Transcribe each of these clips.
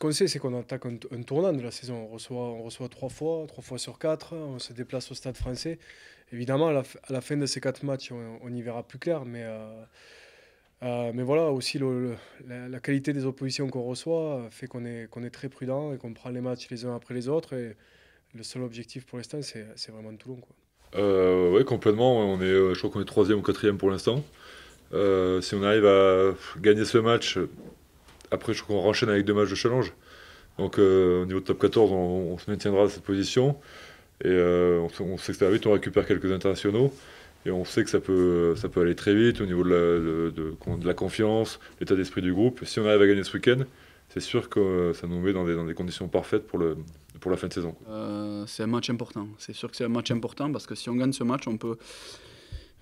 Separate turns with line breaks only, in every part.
qu'on sait, c'est qu'on attaque un, tournant de la saison. On reçoit, on reçoit trois fois, trois fois sur quatre. Hein, on se déplace au stade français. Évidemment, à la, fin de ces quatre matchs, on, y verra plus clair. Mais, euh, euh, mais voilà, aussi la, qualité des oppositions qu'on reçoit euh, fait qu'on est, qu'on est très prudent et qu'on prend les matchs les uns après les autres. Et le seul objectif pour l'instant, c'est vraiment Toulon.
Quoi. oui, complètement. On est, je crois qu'on est troisième ou quatrième pour l'instant. si on arrive à gagner ce match, après, je crois qu'on enchaîne avec deux matchs de challenge. Donc, euh, au niveau de top 14, on, se maintiendra à cette position. Et euh, on, sait que ça vite, on récupère quelques internationaux. Et on sait que ça peut, ça peut aller très vite au niveau de la, de, confiance, l'état d'esprit du groupe. Si on arrive à gagner ce week-end, c'est sûr que euh, ça nous met dans des, conditions parfaites pour, le, pour la fin de saison.
c'est un match important. C'est sûr que c'est un match important parce que si on gagne ce match, on peut,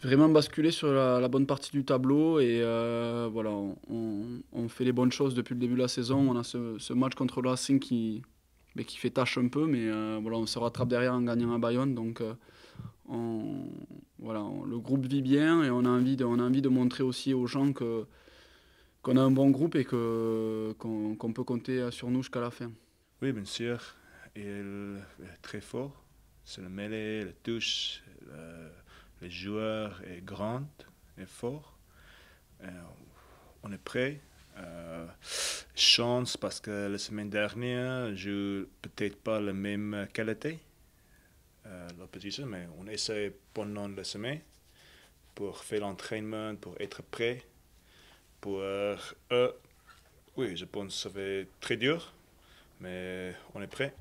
vraiment basculé sur la, bonne partie du tableau. Et euh, voilà, on, fait les bonnes choses depuis le début de la saison. On a ce, match contre le Racing qui, mais ben, qui fait tâche un peu, mais euh, voilà, on se rattrape derrière en gagnant à Bayonne. Donc, euh, voilà, le groupe vit bien et on a envie de, on a envie de montrer aussi aux gens que qu'on a un bon groupe et que qu'on peut compter
sur nous jusqu'à la fin. Oui, bien sûr. est très fort. C'est le mêlée, le touche, le le joueur est grand, et fort. Euh, on est prêt. Euh, chance parce que la semaine dernière, je peut-être pas la même qualité, euh, mais on essaie pendant la semaine pour faire l'entraînement, pour être prêt. Pour eux, oui, je pense que ça va très dur, mais on est prêt.